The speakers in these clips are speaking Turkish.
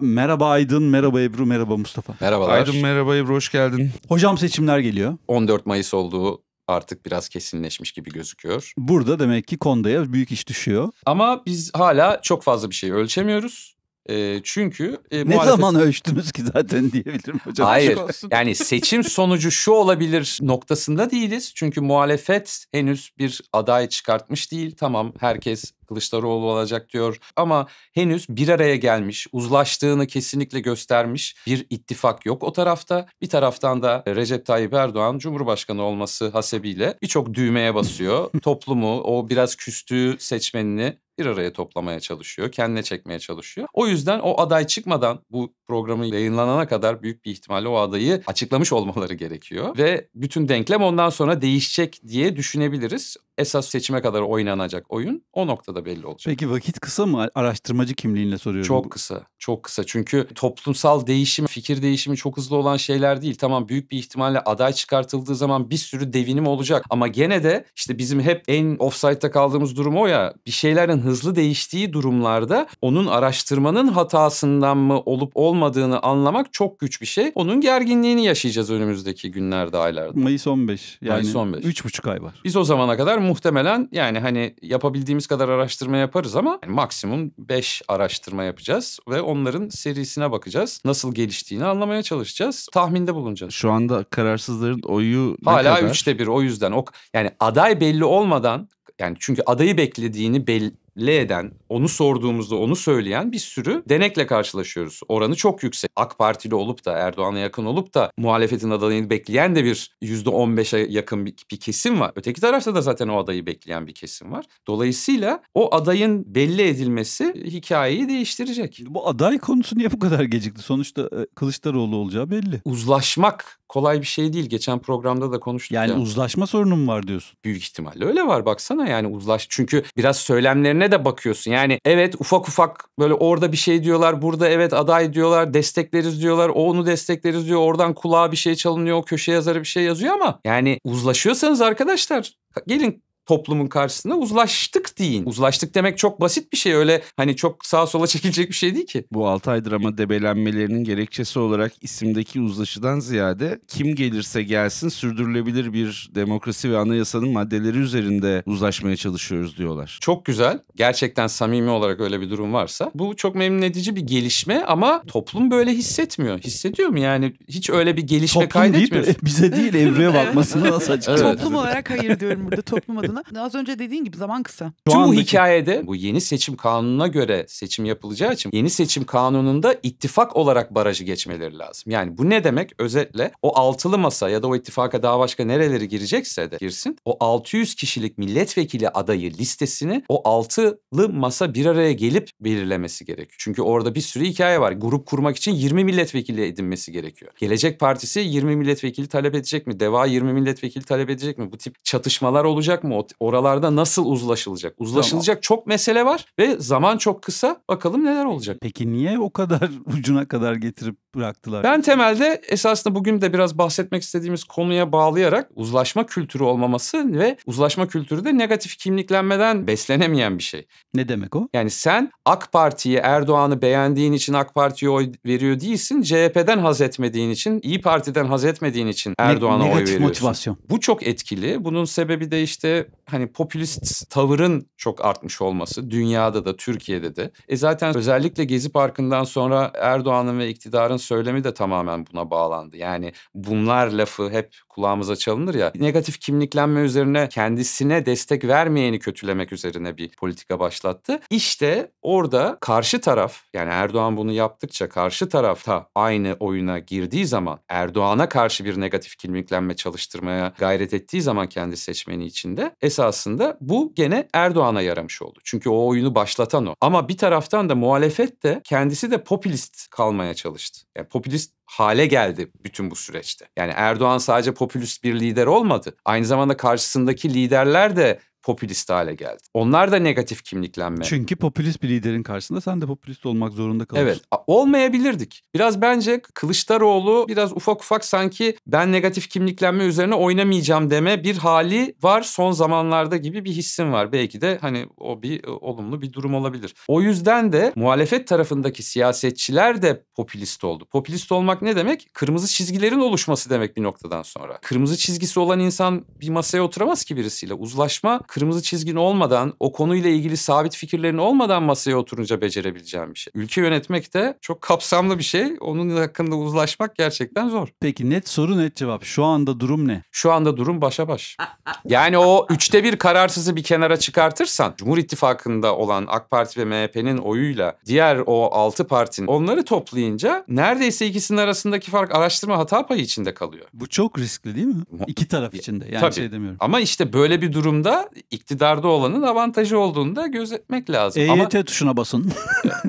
Merhaba Aydın, merhaba Ebru, merhaba Mustafa. Merhabalar. Aydın merhaba Ebru hoş geldin. Hocam seçimler geliyor. 14 Mayıs olduğu artık biraz kesinleşmiş gibi gözüküyor. Burada demek ki Konda'ya büyük iş düşüyor. Ama biz hala çok fazla bir şey ölçemiyoruz. E, çünkü e, ne zaman ölçtünüz ki zaten diyebilirim hocam. Hayır yani seçim sonucu şu olabilir noktasında değiliz. Çünkü muhalefet henüz bir aday çıkartmış değil. Tamam herkes Kılıçdaroğlu olacak diyor ama henüz bir araya gelmiş, uzlaştığını kesinlikle göstermiş bir ittifak yok o tarafta. Bir taraftan da Recep Tayyip Erdoğan Cumhurbaşkanı olması hasebiyle birçok düğmeye basıyor. Toplumu, o biraz küstüğü seçmenini bir araya toplamaya çalışıyor. Kendine çekmeye çalışıyor. O yüzden o aday çıkmadan bu programı yayınlanana kadar büyük bir ihtimalle o adayı açıklamış olmaları gerekiyor. Ve bütün denklem ondan sonra değişecek diye düşünebiliriz esas seçime kadar oynanacak oyun o noktada belli olacak. Peki vakit kısa mı? Araştırmacı kimliğinle soruyorum. Çok kısa. Çok kısa. Çünkü toplumsal değişim, fikir değişimi çok hızlı olan şeyler değil. Tamam büyük bir ihtimalle aday çıkartıldığı zaman bir sürü devinim olacak. Ama gene de işte bizim hep en offside'da kaldığımız durum o ya. Bir şeylerin hızlı değiştiği durumlarda onun araştırmanın hatasından mı olup olmadığını anlamak çok güç bir şey. Onun gerginliğini yaşayacağız önümüzdeki günlerde, aylarda. Mayıs 15. Yani Mayıs 15. 3,5 ay var. Biz o zamana kadar muhtemelen yani hani yapabildiğimiz kadar araştırma yaparız ama yani maksimum 5 araştırma yapacağız ve onların serisine bakacağız. Nasıl geliştiğini anlamaya çalışacağız. Tahminde bulunacağız. Şu anda kararsızların oyu ne Hala kadar? üçte bir o yüzden. O, yani aday belli olmadan yani çünkü adayı beklediğini belli eden, onu sorduğumuzda onu söyleyen bir sürü denekle karşılaşıyoruz. Oranı çok yüksek. AK Partili olup da Erdoğan'a yakın olup da muhalefetin adayını bekleyen de bir %15'e yakın bir, bir kesim var. Öteki tarafta da zaten o adayı bekleyen bir kesim var. Dolayısıyla o adayın belli edilmesi hikayeyi değiştirecek. Bu aday konusu niye bu kadar gecikti? Sonuçta e, Kılıçdaroğlu olacağı belli. Uzlaşmak kolay bir şey değil. Geçen programda da konuştuk. Yani ya. uzlaşma sorunu mu var diyorsun? Büyük ihtimalle öyle var baksana yani uzlaş. Çünkü biraz söylemlerine gündeme de bakıyorsun. Yani evet ufak ufak böyle orada bir şey diyorlar, burada evet aday diyorlar, destekleriz diyorlar, o onu destekleriz diyor, oradan kulağa bir şey çalınıyor, o köşe yazarı bir şey yazıyor ama yani uzlaşıyorsanız arkadaşlar gelin toplumun karşısında uzlaştık deyin. Uzlaştık demek çok basit bir şey. Öyle hani çok sağa sola çekilecek bir şey değil ki. Bu 6 aydır ama debelenmelerinin gerekçesi olarak isimdeki uzlaşıdan ziyade kim gelirse gelsin sürdürülebilir bir demokrasi ve anayasanın maddeleri üzerinde uzlaşmaya çalışıyoruz diyorlar. Çok güzel. Gerçekten samimi olarak öyle bir durum varsa bu çok memnun edici bir gelişme ama toplum böyle hissetmiyor. Hissediyor mu yani? Hiç öyle bir gelişme toplum kaydetmiyor. Değil, bize değil evreye bakmasını nasıl açıklıyor? Toplum olarak hayır diyorum burada toplum adına olmasını. Az önce dediğin gibi zaman kısa. Şu Tüm bu hikayede bu yeni seçim kanununa göre seçim yapılacağı için yeni seçim kanununda ittifak olarak barajı geçmeleri lazım. Yani bu ne demek? Özetle o altılı masa ya da o ittifaka daha başka nereleri girecekse de girsin. O 600 kişilik milletvekili adayı listesini o altılı masa bir araya gelip belirlemesi gerekiyor. Çünkü orada bir sürü hikaye var. Grup kurmak için 20 milletvekili edinmesi gerekiyor. Gelecek Partisi 20 milletvekili talep edecek mi? Deva 20 milletvekili talep edecek mi? Bu tip çatışmalar olacak mı? O oralarda nasıl uzlaşılacak? Uzlaşılacak tamam. çok mesele var ve zaman çok kısa. Bakalım neler olacak. Peki niye o kadar ucuna kadar getirip bıraktılar. Ben temelde esasında bugün de biraz bahsetmek istediğimiz konuya bağlayarak uzlaşma kültürü olmaması ve uzlaşma kültürü de negatif kimliklenmeden beslenemeyen bir şey. Ne demek o? Yani sen AK Parti'yi Erdoğan'ı beğendiğin için AK Parti'ye oy veriyor değilsin. CHP'den haz etmediğin için, İyi Parti'den haz etmediğin için Erdoğan'a ne, oy veriyorsun. Negatif motivasyon. Bu çok etkili. Bunun sebebi de işte hani popülist tavırın çok artmış olması dünyada da Türkiye'de de. E zaten özellikle Gezi Parkı'ndan sonra Erdoğan'ın ve iktidarın söylemi de tamamen buna bağlandı. Yani bunlar lafı hep kulağımıza çalınır ya. Negatif kimliklenme üzerine kendisine destek vermeyeni kötülemek üzerine bir politika başlattı. İşte orada karşı taraf yani Erdoğan bunu yaptıkça karşı tarafta aynı oyuna girdiği zaman Erdoğan'a karşı bir negatif kimliklenme çalıştırmaya gayret ettiği zaman kendi seçmeni içinde esasında bu gene Erdoğan'a yaramış oldu. Çünkü o oyunu başlatan o. Ama bir taraftan da muhalefet de kendisi de popülist kalmaya çalıştı. Yani e, popülist hale geldi bütün bu süreçte. Yani Erdoğan sadece popülist bir lider olmadı. Aynı zamanda karşısındaki liderler de popülist hale geldi. Onlar da negatif kimliklenme. Çünkü popülist bir liderin karşısında sen de popülist olmak zorunda kalıyorsun. Evet olmayabilirdik. Biraz bence Kılıçdaroğlu biraz ufak ufak sanki ben negatif kimliklenme üzerine oynamayacağım deme bir hali var son zamanlarda gibi bir hissim var. Belki de hani o bir e, olumlu bir durum olabilir. O yüzden de muhalefet tarafındaki siyasetçiler de popülist oldu. Popülist olmak ne demek? Kırmızı çizgilerin oluşması demek bir noktadan sonra. Kırmızı çizgisi olan insan bir masaya oturamaz ki birisiyle. Uzlaşma kırmızı çizgin olmadan, o konuyla ilgili sabit fikirlerin olmadan masaya oturunca becerebileceğim bir şey. Ülke yönetmek de çok kapsamlı bir şey. Onun hakkında uzlaşmak gerçekten zor. Peki net soru net cevap. Şu anda durum ne? Şu anda durum başa baş. Yani o üçte bir kararsızı bir kenara çıkartırsan Cumhur İttifakı'nda olan AK Parti ve MHP'nin oyuyla diğer o altı partinin onları toplayınca neredeyse ikisinin arasındaki fark araştırma hata payı içinde kalıyor. Bu çok riskli değil mi? İki taraf içinde yani Tabii. şey demiyorum. Ama işte böyle bir durumda iktidarda olanın avantajı olduğunu da gözetmek lazım. EYT Ama, e tuşuna basın.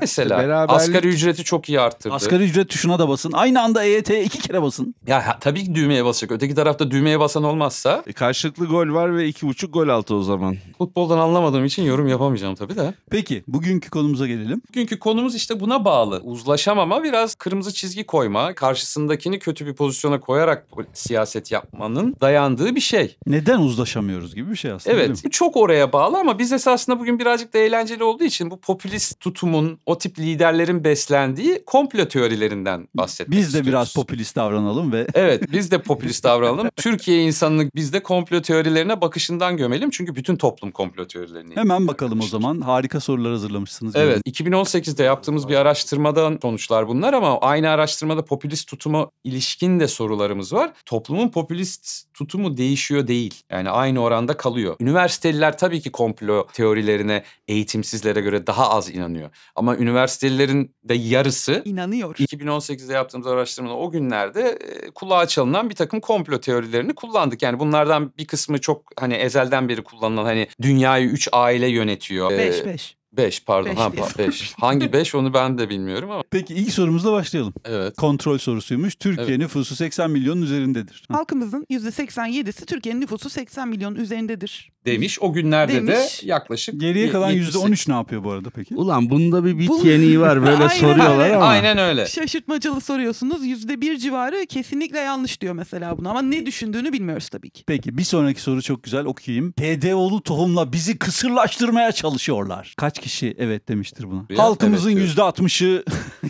Mesela Beraberlik... asgari ücreti çok iyi arttırdı. Asgari ücret tuşuna da basın. Aynı anda EYT'ye iki kere basın. Ya tabii ki düğmeye basacak. Öteki tarafta düğmeye basan olmazsa. E, karşılıklı gol var ve iki buçuk gol altı o zaman. Futboldan anlamadığım için yorum yapamayacağım tabii de. Peki bugünkü konumuza gelelim. Bugünkü konumuz işte buna bağlı. Uzlaşamama biraz kırmızı çizgi koyma. Karşısındakini kötü bir pozisyona koyarak siyaset yapmanın dayandığı bir şey. Neden uzlaşamıyoruz gibi bir şey aslında. Evet bu çok oraya bağlı ama biz esasında bugün birazcık da eğlenceli olduğu için bu popülist tutumun, o tip liderlerin beslendiği komplo teorilerinden bahsetmek Biz de istiyoruz. biraz popülist davranalım ve... Evet biz de popülist davranalım. Türkiye insanını biz de komplo teorilerine bakışından gömelim. Çünkü bütün toplum komplo teorilerini... Hemen bakalım o zaman. Harika sorular hazırlamışsınız. Evet. Yani. 2018'de yaptığımız bir araştırmadan sonuçlar bunlar ama aynı araştırmada popülist tutuma ilişkin de sorularımız var. Toplumun popülist tutumu değişiyor değil. Yani aynı oranda kalıyor. Üniversiteliler tabii ki komplo teorilerine eğitimsizlere göre daha az inanıyor. Ama üniversitelilerin de yarısı inanıyor. 2018'de yaptığımız araştırmada o günlerde e, kulağa çalınan bir takım komplo teorilerini kullandık. Yani bunlardan bir kısmı çok hani ezelden beri kullanılan hani dünyayı üç aile yönetiyor. Beş e, beş. 5 pardon. Beş ha, beş. Hangi 5 onu ben de bilmiyorum ama. Peki ilk sorumuzla başlayalım. Evet. Kontrol sorusuymuş. Türkiye evet. nüfusu 80 milyonun üzerindedir. Halkımızın %87'si Türkiye'nin nüfusu 80 milyon üzerindedir. Demiş o günlerde Demiş. de yaklaşık. Geriye kalan %13 ne yapıyor bu arada peki? Ulan bunda bir bit Bu... yeniği var böyle aynen, soruyorlar aynen. ama. Aynen öyle. Şaşırtmacalı soruyorsunuz. %1 civarı kesinlikle yanlış diyor mesela bunu ama ne düşündüğünü bilmiyoruz tabii ki. Peki bir sonraki soru çok güzel okuyayım. PDO'lu tohumla bizi kısırlaştırmaya çalışıyorlar. Kaç kişi kişi evet demiştir buna. Ya, Halkımızın yüzde evet, %60'ı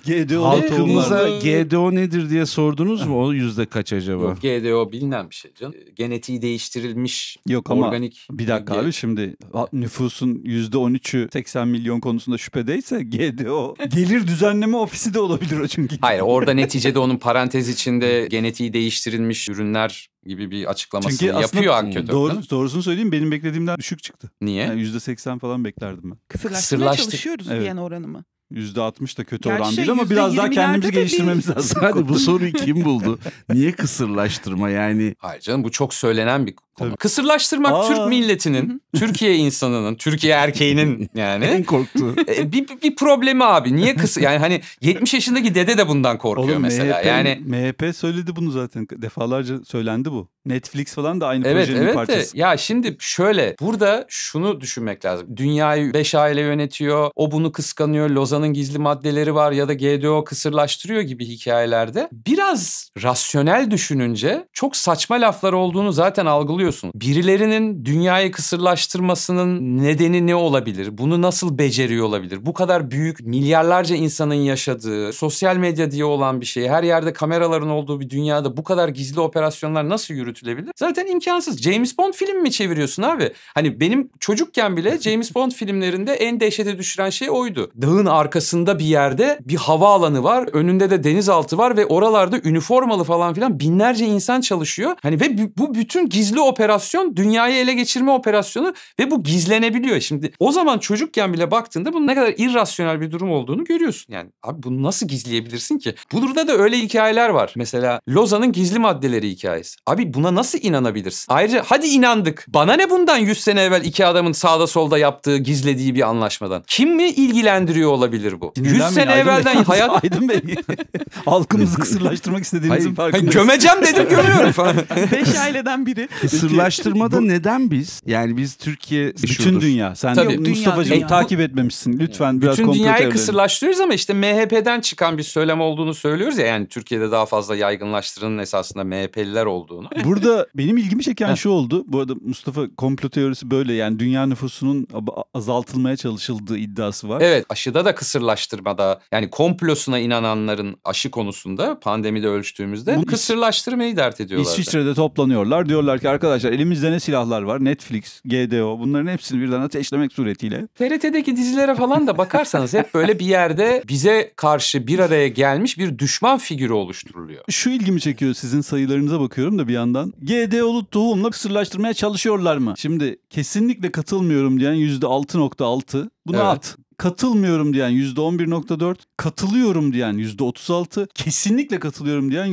GDO. Halkımıza GDO nedir diye sordunuz mu? O yüzde kaç acaba? Yok GDO bilinen bir şey canım. E, genetiği değiştirilmiş Yok ama organik. Bir dakika abi şimdi nüfusun yüzde %13'ü 80 milyon konusunda şüphedeyse GDO gelir düzenleme ofisi de olabilir o çünkü. Hayır orada neticede onun parantez içinde genetiği değiştirilmiş ürünler gibi bir açıklamasını Çünkü yapıyor anketör. Doğru, doğrusunu söyleyeyim benim beklediğimden düşük çıktı. Niye? Yani %80 falan beklerdim ben. Kısırlaştırmaya çalışıyoruz evet. diyen oranı mı? %60 da kötü Gerçi oran değil şey, ama biraz daha kendimizi geliştirmemiz lazım. Hadi bu soruyu kim buldu? Niye kısırlaştırma yani? Hayır canım bu çok söylenen bir Tabii. Kısırlaştırmak Aa. Türk milletinin, Türkiye insanının, Türkiye erkeğinin yani en korktuğu e, bir, bir problemi abi. Niye kısır yani hani 70 yaşındaki dede de bundan korkuyor Oğlum, mesela. MHP, yani MHP söyledi bunu zaten defalarca söylendi bu. Netflix falan da aynı evet, projenin evet parçası. De, ya şimdi şöyle burada şunu düşünmek lazım. Dünyayı 5 aile yönetiyor. O bunu kıskanıyor. Lozan'ın gizli maddeleri var ya da GDO kısırlaştırıyor gibi hikayelerde biraz rasyonel düşününce çok saçma laflar olduğunu zaten algılıyor görüyorsun. Birilerinin dünyayı kısırlaştırmasının nedeni ne olabilir? Bunu nasıl beceriyor olabilir? Bu kadar büyük milyarlarca insanın yaşadığı, sosyal medya diye olan bir şey, her yerde kameraların olduğu bir dünyada bu kadar gizli operasyonlar nasıl yürütülebilir? Zaten imkansız. James Bond filmi mi çeviriyorsun abi? Hani benim çocukken bile James Bond filmlerinde en dehşete düşüren şey oydu. Dağın arkasında bir yerde bir hava alanı var. Önünde de denizaltı var ve oralarda üniformalı falan filan binlerce insan çalışıyor. Hani ve bu bütün gizli operasyonlar operasyon dünyayı ele geçirme operasyonu ve bu gizlenebiliyor. Şimdi o zaman çocukken bile baktığında bunun ne kadar irrasyonel bir durum olduğunu görüyorsun. Yani abi bunu nasıl gizleyebilirsin ki? Burada da öyle hikayeler var. Mesela Lozan'ın gizli maddeleri hikayesi. Abi buna nasıl inanabilirsin? Ayrıca hadi inandık. Bana ne bundan 100 sene evvel iki adamın sağda solda yaptığı, gizlediği bir anlaşmadan? Kim mi ilgilendiriyor olabilir bu? Dinleden 100 sene Aydın evvelden Bey, hayat... Aydın Bey halkımızı kısırlaştırmak istediğinizin farkındayım. Hayır, gömeceğim dedim gömüyorum falan. Beş aileden biri. Mısırlaştırmada bu... neden biz? Yani biz Türkiye bütün şuradır. dünya. Sen Tabii, yok, Mustafa'cığım takip etmemişsin. Lütfen evet. biraz Bütün dünyayı evlenin. kısırlaştırıyoruz ama işte MHP'den çıkan bir söylem olduğunu söylüyoruz ya. Yani Türkiye'de daha fazla yaygınlaştırının esasında MHP'liler olduğunu. Burada benim ilgimi çeken şu oldu. Bu arada Mustafa komplo teorisi böyle yani dünya nüfusunun azaltılmaya çalışıldığı iddiası var. Evet aşıda da kısırlaştırmada yani komplosuna inananların aşı konusunda pandemide ölçtüğümüzde bu kısırlaştırmayı dert ediyorlar. İsviçre'de toplanıyorlar diyorlar ki arkadaş arkadaşlar elimizde ne silahlar var? Netflix, GDO bunların hepsini birden ateşlemek suretiyle. TRT'deki dizilere falan da bakarsanız hep böyle bir yerde bize karşı bir araya gelmiş bir düşman figürü oluşturuluyor. Şu ilgimi çekiyor sizin sayılarınıza bakıyorum da bir yandan. GDO'lu tohumla kısırlaştırmaya çalışıyorlar mı? Şimdi kesinlikle katılmıyorum diyen %6.6 bunu evet. at katılmıyorum diyen %11.4, katılıyorum diyen %36, kesinlikle katılıyorum diyen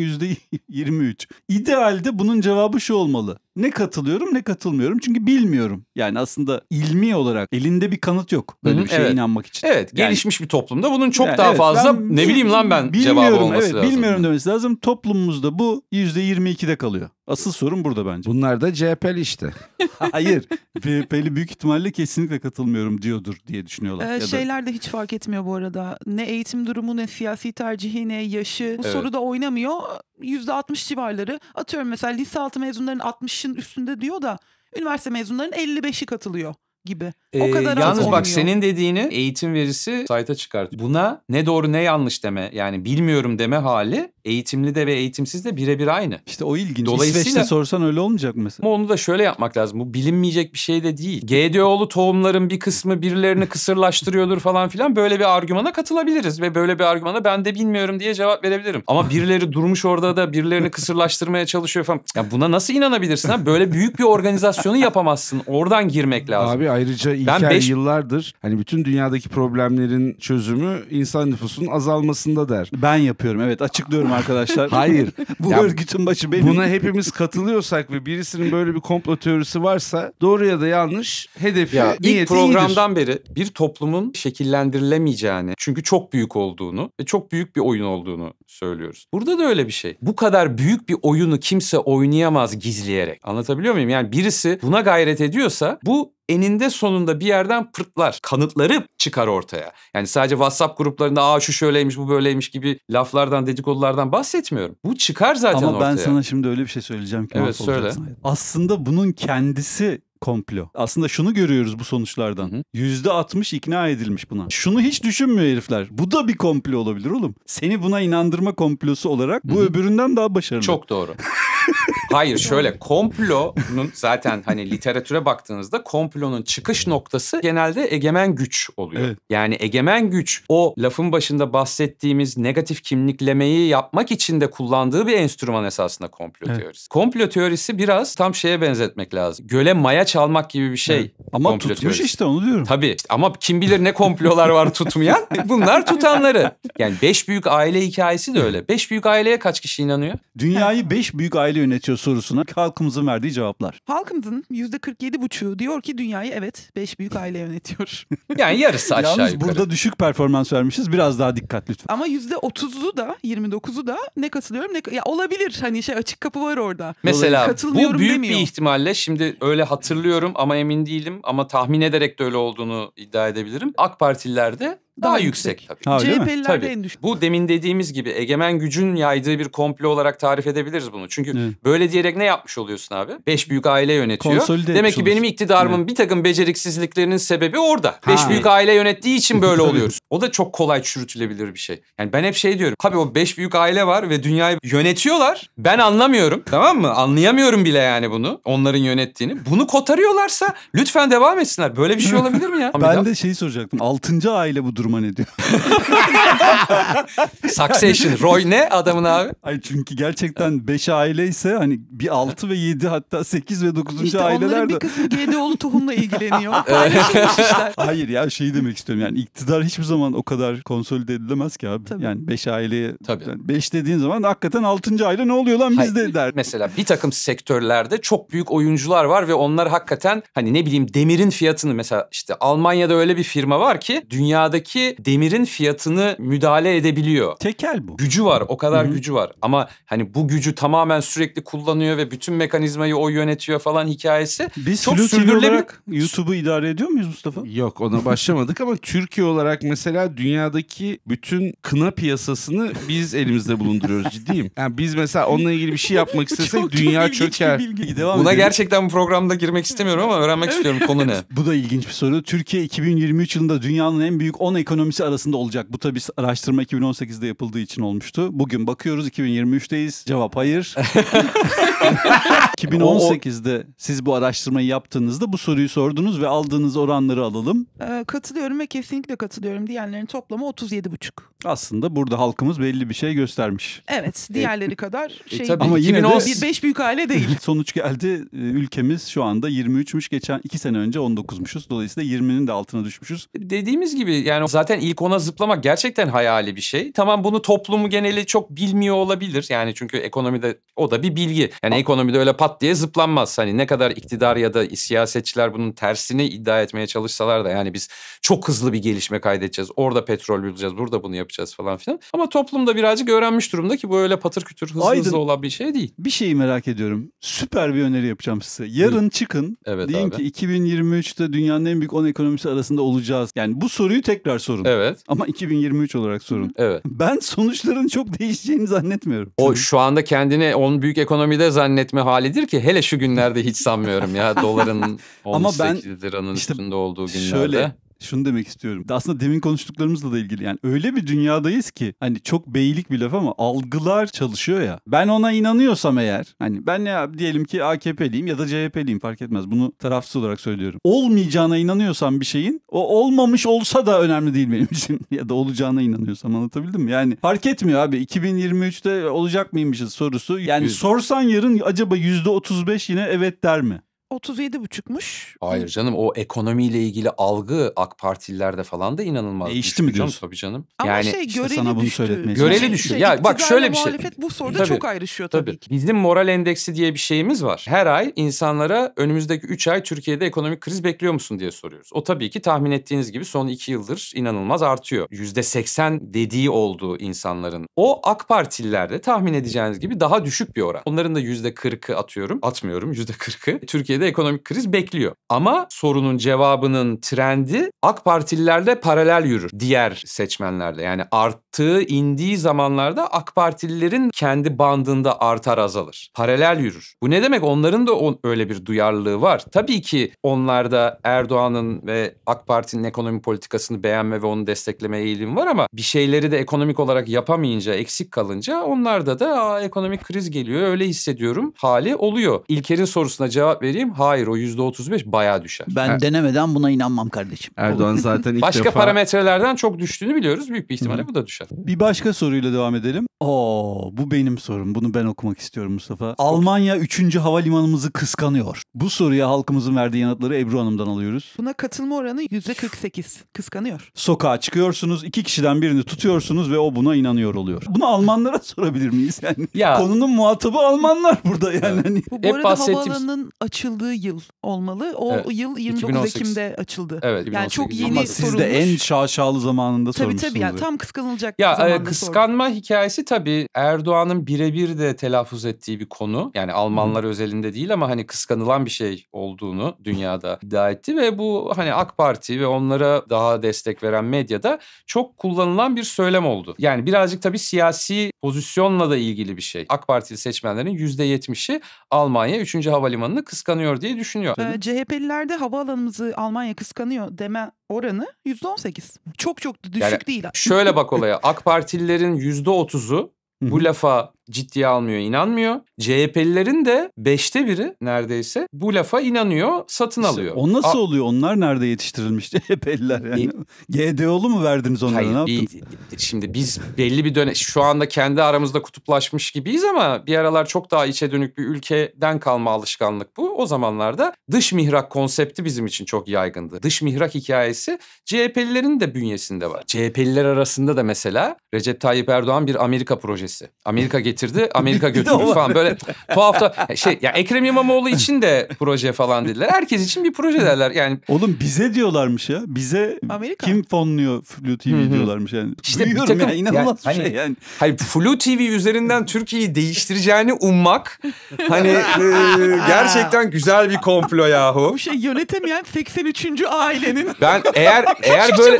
%23. İdealde bunun cevabı şu olmalı ne katılıyorum ne katılmıyorum çünkü bilmiyorum. Yani aslında ilmi olarak elinde bir kanıt yok böyle bir şeye evet. inanmak için. Evet yani, gelişmiş bir toplumda bunun çok yani, daha evet, fazla ben, ne bileyim lan ben cevabı olması evet, lazım. Bilmiyorum demesi lazım toplumumuzda bu %22'de kalıyor. Asıl sorun burada bence. Bunlar da CHP'li işte. Hayır. CHP'li büyük ihtimalle kesinlikle katılmıyorum diyordur diye düşünüyorlar. Ee, ya da... şeyler de hiç fark etmiyor bu arada. Ne eğitim durumu ne siyasi tercihi ne yaşı bu evet. soruda oynamıyor. %60 civarları atıyorum mesela lise altı mezunların 60'ın üstünde diyor da üniversite mezunlarının 55'i katılıyor gibi. O ee, kadar yalnız bak olmuyor. senin dediğini eğitim verisi sayta çıkart. Buna ne doğru ne yanlış deme yani bilmiyorum deme hali eğitimli de ve eğitimsiz de birebir aynı. İşte o ilginç. Dolayısıyla İsveç'te sorsan öyle olmayacak mesela. Ama onu da şöyle yapmak lazım. Bu bilinmeyecek bir şey de değil. GDO'lu tohumların bir kısmı birilerini kısırlaştırıyordur falan filan böyle bir argümana katılabiliriz ve böyle bir argümana ben de bilmiyorum diye cevap verebilirim. Ama birileri durmuş orada da birilerini kısırlaştırmaya çalışıyor falan. Ya buna nasıl inanabilirsin ha? Böyle büyük bir organizasyonu yapamazsın. Oradan girmek lazım. Abi ayrıca ben beş... yıllardır hani bütün dünyadaki problemlerin çözümü insan nüfusunun azalmasında der. Ben yapıyorum evet açıklıyorum arkadaşlar. Hayır. Bu ya, örgütün başı benim. Buna hepimiz katılıyorsak ve birisinin böyle bir komplo teorisi varsa doğru ya da yanlış hedefi ya, niyeti ilk programdan beri bir toplumun şekillendirilemeyeceğini çünkü çok büyük olduğunu ve çok büyük bir oyun olduğunu söylüyoruz. Burada da öyle bir şey. Bu kadar büyük bir oyunu kimse oynayamaz gizleyerek. Anlatabiliyor muyum? Yani birisi buna gayret ediyorsa bu eninde sonunda bir yerden pırtlar. Kanıtları çıkar ortaya. Yani sadece WhatsApp gruplarında aa şu şöyleymiş bu böyleymiş gibi laflardan dedikodulardan bahsetmiyorum. Bu çıkar zaten ortaya. Ama ben ortaya. sana şimdi öyle bir şey söyleyeceğim ki evet, söyle. Aslında bunun kendisi komplo. Aslında şunu görüyoruz bu sonuçlardan. Yüzde %60 ikna edilmiş buna. Şunu hiç düşünmüyor herifler. Bu da bir komplo olabilir oğlum. Seni buna inandırma komplosu olarak bu hı öbüründen daha başarılı. Çok doğru. Hayır şöyle komplonun zaten hani literatüre baktığınızda komplonun çıkış noktası genelde egemen güç oluyor. Evet. Yani egemen güç o lafın başında bahsettiğimiz negatif kimliklemeyi yapmak için de kullandığı bir enstrüman esasında komplo evet. teorisi. Komplo teorisi biraz tam şeye benzetmek lazım. Göle maya çalmak gibi bir şey. Evet. Ama komplo tutmuş teorisi. işte onu diyorum. Tabii ama kim bilir ne komplolar var tutmayan. Bunlar tutanları. Yani beş büyük aile hikayesi de öyle. Beş büyük aileye kaç kişi inanıyor? Dünyayı beş büyük aile aile yönetiyor sorusuna halkımızın verdiği cevaplar. Halkımızın %47,5'u diyor ki dünyayı evet 5 büyük aile yönetiyor. yani yarısı aşağı Yalnız yukarı. burada düşük performans vermişiz. Biraz daha dikkat lütfen. Ama %30'u da 29'u da ne katılıyorum ne ya olabilir hani şey açık kapı var orada. Mesela bu büyük demiyor. bir ihtimalle şimdi öyle hatırlıyorum ama emin değilim ama tahmin ederek de öyle olduğunu iddia edebilirim. AK Partililerde daha, yüksek. yüksek tabii. Ha, CHP'liler tabii. en düşük. Bu demin dediğimiz gibi egemen gücün yaydığı bir komplo olarak tarif edebiliriz bunu. Çünkü evet. böyle diyerek ne yapmış oluyorsun abi? Beş büyük aile yönetiyor. Konsolide Demek ki olursun. benim iktidarımın evet. bir takım beceriksizliklerinin sebebi orada. Ha. Beş büyük aile yönettiği için böyle oluyoruz. O da çok kolay çürütülebilir bir şey. Yani ben hep şey diyorum. Abi o beş büyük aile var ve dünyayı yönetiyorlar. Ben anlamıyorum. Tamam mı? Anlayamıyorum bile yani bunu. Onların yönettiğini. Bunu kotarıyorlarsa lütfen devam etsinler. Böyle bir şey olabilir mi ya? ben de şeyi soracaktım. Altıncı aile bu durum enstrüman ediyor. Succession. Roy ne adamın abi? Ay çünkü gerçekten 5 aile ise hani bir 6 ve 7 hatta 8 ve 9. İşte aileler de. onların bir kısmı GDO'lu tohumla ilgileniyor. Hayır ya şey demek istiyorum yani iktidar hiçbir zaman o kadar konsolide edilemez ki abi. Tabii. Yani 5 aileye 5 beş dediğin zaman hakikaten 6. aile ne oluyor lan bizde der. Mesela bir takım sektörlerde çok büyük oyuncular var ve onlar hakikaten hani ne bileyim demirin fiyatını mesela işte Almanya'da öyle bir firma var ki dünyadaki ki demirin fiyatını müdahale edebiliyor. Tekel bu. Gücü var o kadar Hı-hı. gücü var ama hani bu gücü tamamen sürekli kullanıyor ve bütün mekanizmayı o yönetiyor falan hikayesi. Biz çok sürdürülebilir. olarak YouTube'u idare ediyor muyuz Mustafa? Yok ona başlamadık ama Türkiye olarak mesela dünyadaki bütün kına piyasasını biz elimizde bulunduruyoruz ciddiyim. Yani biz mesela onunla ilgili bir şey yapmak istesek çok, dünya çok çöker. Bilgi. Devam Buna edelim. gerçekten bu programda girmek istemiyorum ama öğrenmek istiyorum konu ne? bu da ilginç bir soru. Türkiye 2023 yılında dünyanın en büyük 10 ekonomisi arasında olacak. Bu tabii araştırma 2018'de yapıldığı için olmuştu. Bugün bakıyoruz 2023'teyiz. Cevap hayır. 2018'de siz bu araştırmayı yaptığınızda bu soruyu sordunuz ve aldığınız oranları alalım. Ee, katılıyorum ve kesinlikle katılıyorum. Diğerlerin toplamı 37,5. Aslında burada halkımız belli bir şey göstermiş. Evet, e, diğerleri kadar e, şey. E, tabii. Ama yine de 5 büyük aile değil. Sonuç geldi. E, ülkemiz şu anda 23'müş. Geçen 2 sene önce 19'muşuz. Dolayısıyla 20'nin de altına düşmüşüz. Dediğimiz gibi yani zaten ilk ona zıplamak gerçekten hayali bir şey. Tamam bunu toplumu geneli çok bilmiyor olabilir. Yani çünkü ekonomide o da bir bilgi. Yani ekonomide öyle pat diye zıplanmaz. Hani ne kadar iktidar ya da siyasetçiler bunun tersini iddia etmeye çalışsalar da yani biz çok hızlı bir gelişme kaydedeceğiz. Orada petrol bulacağız, burada bunu yapacağız falan filan. Ama toplumda birazcık öğrenmiş durumda ki bu öyle patır kütür hızlı Aydın, hızlı olan bir şey değil. Bir şeyi merak ediyorum. Süper bir öneri yapacağım size. Yarın Hı. çıkın. Evet, deyin abi. ki 2023'te dünyanın en büyük 10 ekonomisi arasında olacağız. Yani bu soruyu tekrar sorun. Evet. Ama 2023 olarak sorun. Evet. Ben sonuçların çok değişeceğini zannetmiyorum. O şu anda kendini onun büyük ekonomide zannetme halidir ki hele şu günlerde hiç sanmıyorum ya doların 18 Ama ben, liranın işte üstünde olduğu günlerde. Şöyle şunu demek istiyorum. Aslında demin konuştuklarımızla da ilgili yani öyle bir dünyadayız ki hani çok beylik bir laf ama algılar çalışıyor ya. Ben ona inanıyorsam eğer hani ben ne diyelim ki AKP'liyim ya da CHP'liyim fark etmez. Bunu tarafsız olarak söylüyorum. Olmayacağına inanıyorsam bir şeyin o olmamış olsa da önemli değil benim için. ya da olacağına inanıyorsam anlatabildim mi? Yani fark etmiyor abi 2023'te olacak mıymışız sorusu. Yani sorsan yarın acaba %35 yine evet der mi? 37,5'muş. Hayır canım o ekonomiyle ilgili algı AK Partililerde falan da inanılmaz. Değişti mi diyorsun? Canım, tabii canım. Ama yani, şey işte göreli sana bunu düştü. göreli düştü. Şey, ya bak şöyle bir şey. Muhalefet bu soruda tabii, çok ayrışıyor tabii, tabii ki. Bizim moral endeksi diye bir şeyimiz var. Her ay insanlara önümüzdeki 3 ay Türkiye'de ekonomik kriz bekliyor musun diye soruyoruz. O tabii ki tahmin ettiğiniz gibi son 2 yıldır inanılmaz artıyor. %80 dediği olduğu insanların. O AK Partililerde tahmin edeceğiniz gibi daha düşük bir oran. Onların da %40'ı atıyorum. Atmıyorum %40'ı. Türkiye Türkiye'de ekonomik kriz bekliyor. Ama sorunun cevabının trendi AK Partililerde paralel yürür diğer seçmenlerde Yani arttığı indiği zamanlarda AK Partililerin kendi bandında artar azalır. Paralel yürür. Bu ne demek? Onların da on, öyle bir duyarlılığı var. Tabii ki onlar da Erdoğan'ın ve AK Parti'nin ekonomi politikasını beğenme ve onu destekleme eğilim var ama bir şeyleri de ekonomik olarak yapamayınca, eksik kalınca onlarda da Aa, ekonomik kriz geliyor öyle hissediyorum hali oluyor. İlker'in sorusuna cevap vereyim vereyim. Hayır o %35 bayağı düşer. Ben er- denemeden buna inanmam kardeşim. Erdoğan zaten ilk Başka defa... parametrelerden çok düştüğünü biliyoruz. Büyük bir ihtimalle Hı. bu da düşer. Bir başka soruyla devam edelim. Oo bu benim sorum. Bunu ben okumak istiyorum Mustafa. Çok... Almanya 3. havalimanımızı kıskanıyor. Bu soruya halkımızın verdiği yanıtları Ebru Hanım'dan alıyoruz. Buna katılma oranı %48. Kıskanıyor. Sokağa çıkıyorsunuz. iki kişiden birini tutuyorsunuz ve o buna inanıyor oluyor. Bunu Almanlara sorabilir miyiz? Yani ya. konunun muhatabı Almanlar burada yani. Evet. Bu, hani. bu Hep arada havaalanının açıl açıldığı yıl olmalı. O evet. yıl 29 2018. Ekim'de açıldı. Evet, 2018. yani çok yeni Ama sorulmuş. siz de en şaşalı zamanında tabii, sormuşsunuz. Tabii tabii yani tam kıskanılacak ya, zamanda e, Kıskanma sordum. hikayesi tabii Erdoğan'ın birebir de telaffuz ettiği bir konu. Yani Almanlar hmm. özelinde değil ama hani kıskanılan bir şey olduğunu dünyada iddia etti ve bu hani AK Parti ve onlara daha destek veren medyada çok kullanılan bir söylem oldu. Yani birazcık tabii siyasi pozisyonla da ilgili bir şey. AK Partili seçmenlerin %70'i Almanya 3. Havalimanı'nı kıskanıyor kıskanıyor diye düşünüyor. Ee, CHP'lilerde havaalanımızı Almanya kıskanıyor deme oranı %18. Çok çok da düşük yani, değil. Şöyle bak olaya AK Partililerin %30'u bu lafa ciddiye almıyor, inanmıyor. CHP'lilerin de beşte biri neredeyse bu lafa inanıyor, satın işte alıyor. O nasıl A- oluyor? Onlar nerede yetiştirilmiş CHP'liler yani? E- GDO'lu mu verdiniz onlara hayır, ne yaptınız? E- şimdi biz belli bir dönem şu anda kendi aramızda kutuplaşmış gibiyiz ama bir aralar çok daha içe dönük bir ülkeden kalma alışkanlık bu. O zamanlarda dış mihrak konsepti bizim için çok yaygındı. Dış mihrak hikayesi CHP'lilerin de bünyesinde var. CHP'liler arasında da mesela Recep Tayyip Erdoğan bir Amerika projesi. Amerika getirdi. Amerika götürdü falan böyle tuhaf da şey ya Ekrem İmamoğlu için de proje falan dediler. Herkes için bir proje derler. Yani Oğlum bize diyorlarmış ya. Bize Amerika. kim fonluyor Flu TV Hı-hı. diyorlarmış yani. İşte Duyuyorum takım, ya inanılmaz yani, bir şey hani, yani. Hayır Flu TV üzerinden Türkiye'yi değiştireceğini ummak hani e, gerçekten güzel bir komplo yahu. Bu şey yönetemeyen 83. ailenin. Ben eğer eğer böyle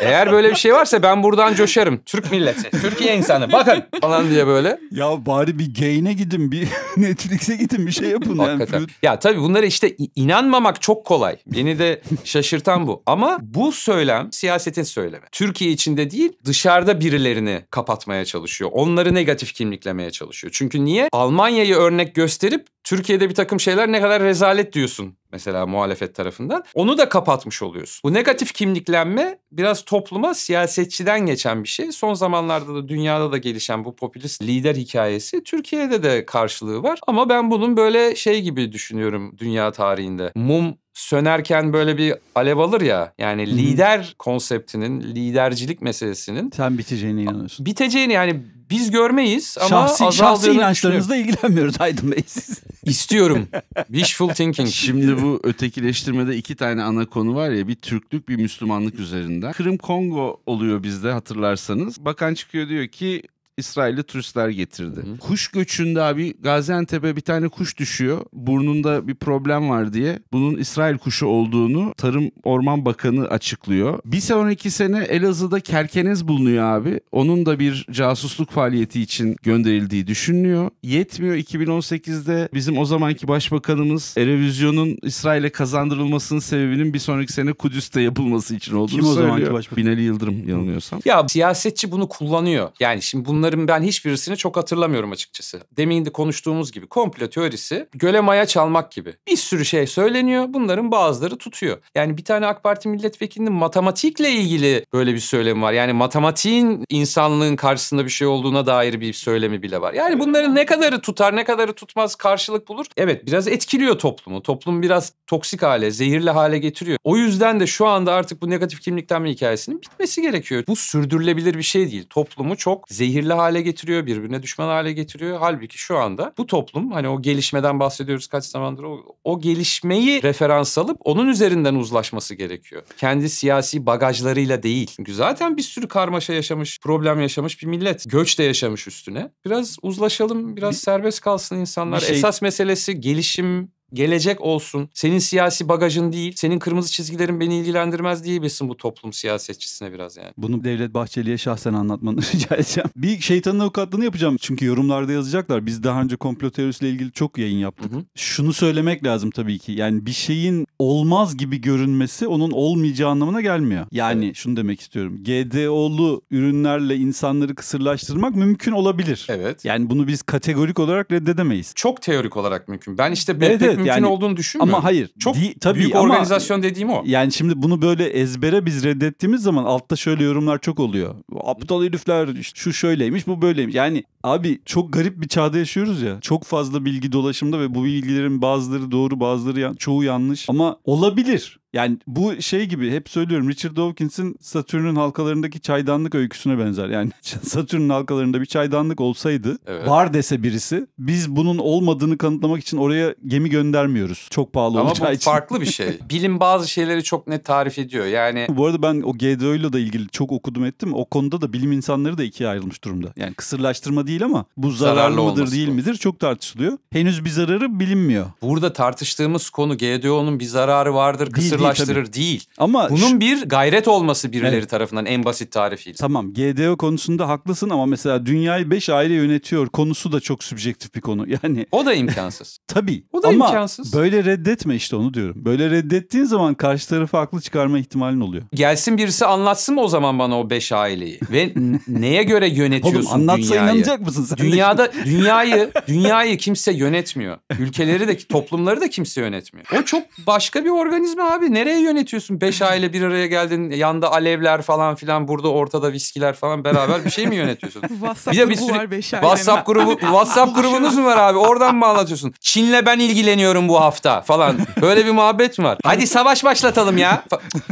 eğer böyle bir şey varsa ben buradan coşarım. Türk milleti, Türkiye insanı bakın falan diye böyle. Ya bari bir gay'ine gidin, bir Netflix'e gidin, bir şey yapın. Hakikaten. Yani. Ya tabii bunlara işte inanmamak çok kolay. Beni de şaşırtan bu. Ama bu söylem siyasetin söylemi. Türkiye içinde değil, dışarıda birilerini kapatmaya çalışıyor. Onları negatif kimliklemeye çalışıyor. Çünkü niye? Almanya'yı örnek gösterip Türkiye'de bir takım şeyler ne kadar rezalet diyorsun mesela muhalefet tarafından. Onu da kapatmış oluyorsun. Bu negatif kimliklenme biraz topluma siyasetçiden geçen bir şey. Son zamanlarda da dünyada da gelişen bu popülist lider hikayesi Türkiye'de de karşılığı var. Ama ben bunun böyle şey gibi düşünüyorum dünya tarihinde. Mum sönerken böyle bir alev alır ya. Yani hmm. lider konseptinin, lidercilik meselesinin. Sen biteceğini inanıyorsun. Biteceğini yani biz görmeyiz ama şahsi, şahsi inançlarınızla ilgilenmiyoruz Aydın Bey İstiyorum. Wishful thinking. Şimdi bu ötekileştirmede iki tane ana konu var ya bir Türklük bir Müslümanlık üzerinden. Kırım Kongo oluyor bizde hatırlarsanız. Bakan çıkıyor diyor ki İsrail'li turistler getirdi. Hı Kuş göçünde abi Gaziantep'e bir tane kuş düşüyor. Burnunda bir problem var diye. Bunun İsrail kuşu olduğunu Tarım Orman Bakanı açıklıyor. Bir sonraki sene Elazığ'da kerkeniz bulunuyor abi. Onun da bir casusluk faaliyeti için gönderildiği düşünülüyor. Yetmiyor 2018'de bizim o zamanki başbakanımız Erevizyon'un İsrail'e kazandırılmasının sebebinin bir sonraki sene Kudüs'te yapılması için olduğunu Kim söylüyor. o zamanki başbakan? Binali Yıldırım yanılmıyorsam. Ya siyasetçi bunu kullanıyor. Yani şimdi bunu bunların ben hiçbirisini çok hatırlamıyorum açıkçası. Demin de konuştuğumuz gibi komplo teorisi göle maya çalmak gibi. Bir sürü şey söyleniyor bunların bazıları tutuyor. Yani bir tane AK Parti milletvekilinin matematikle ilgili böyle bir söylemi var. Yani matematiğin insanlığın karşısında bir şey olduğuna dair bir söylemi bile var. Yani bunların ne kadarı tutar ne kadarı tutmaz karşılık bulur. Evet biraz etkiliyor toplumu. Toplum biraz toksik hale, zehirli hale getiriyor. O yüzden de şu anda artık bu negatif kimliklenme hikayesinin bitmesi gerekiyor. Bu sürdürülebilir bir şey değil. Toplumu çok zehirli hale getiriyor, birbirine düşman hale getiriyor. Halbuki şu anda bu toplum hani o gelişmeden bahsediyoruz kaç zamandır o, o gelişmeyi referans alıp onun üzerinden uzlaşması gerekiyor. Kendi siyasi bagajlarıyla değil. Çünkü zaten bir sürü karmaşa yaşamış, problem yaşamış bir millet. Göç de yaşamış üstüne. Biraz uzlaşalım, biraz bir, serbest kalsın insanlar. Şey... Esas meselesi gelişim gelecek olsun. Senin siyasi bagajın değil, senin kırmızı çizgilerin beni ilgilendirmez diyebilsin bu toplum siyasetçisine biraz yani. Bunu Devlet Bahçeli'ye şahsen anlatmanı rica edeceğim. Bir şeytanın avukatlığını yapacağım. Çünkü yorumlarda yazacaklar. Biz daha önce komplo teorisiyle ilgili çok yayın yaptık. Hı hı. Şunu söylemek lazım tabii ki. Yani bir şeyin olmaz gibi görünmesi onun olmayacağı anlamına gelmiyor. Yani evet. şunu demek istiyorum. GDO'lu ürünlerle insanları kısırlaştırmak mümkün olabilir. Evet. Yani bunu biz kategorik olarak reddedemeyiz. Çok teorik olarak mümkün. Ben işte evet, evet mümkün yani, olduğunu düşünmüyorum. Ama hayır. Çok di, tabii büyük ama, organizasyon dediğim o. Yani şimdi bunu böyle ezbere biz reddettiğimiz zaman altta şöyle yorumlar çok oluyor. Aptal herifler şu şöyleymiş bu böyleymiş. Yani Abi çok garip bir çağda yaşıyoruz ya. Çok fazla bilgi dolaşımda ve bu bilgilerin bazıları doğru bazıları yan, çoğu yanlış. Ama olabilir. Yani bu şey gibi hep söylüyorum Richard Dawkins'in Satürn'ün halkalarındaki çaydanlık öyküsüne benzer. Yani Satürn'ün halkalarında bir çaydanlık olsaydı evet. var dese birisi biz bunun olmadığını kanıtlamak için oraya gemi göndermiyoruz. Çok pahalı Ama olacağı için. Ama bu farklı bir şey. Bilim bazı şeyleri çok net tarif ediyor. Yani Bu arada ben o GDO ile ilgili çok okudum ettim. O konuda da bilim insanları da ikiye ayrılmış durumda. Yani kısırlaştırma değil değil ama bu zararlı, zararlı mıdır değil bu. midir çok tartışılıyor. Henüz bir zararı bilinmiyor. Burada tartıştığımız konu GDO'nun bir zararı vardır, kısırlaştırır değil. Tabii. değil. Ama bunun şu... bir gayret olması birileri evet. tarafından en basit tarifiyle. Tamam GDO konusunda haklısın ama mesela dünyayı 5 aile yönetiyor konusu da çok subjektif bir konu. Yani o da imkansız. tabii. O da ama imkansız. böyle reddetme işte onu diyorum. Böyle reddettiğin zaman karşı tarafı haklı çıkarma ihtimalin oluyor. Gelsin birisi anlatsın o zaman bana o 5 aileyi ve neye göre yönetiyorsun Oğlum, anlatsa dünyayı? inanacak mısın sen? Dünyada dünyayı dünyayı kimse yönetmiyor. Ülkeleri de toplumları da kimse yönetmiyor. O çok başka bir organizma abi. Nereye yönetiyorsun? Beş aile bir araya geldin. Yanda alevler falan filan. Burada ortada viskiler falan beraber bir şey mi yönetiyorsun? WhatsApp bir de bir sürü, var beş aile. WhatsApp grubu WhatsApp grubunuz mu var abi? Oradan mı anlatıyorsun? Çin'le ben ilgileniyorum bu hafta falan. Böyle bir muhabbet mi var? Hadi savaş başlatalım ya.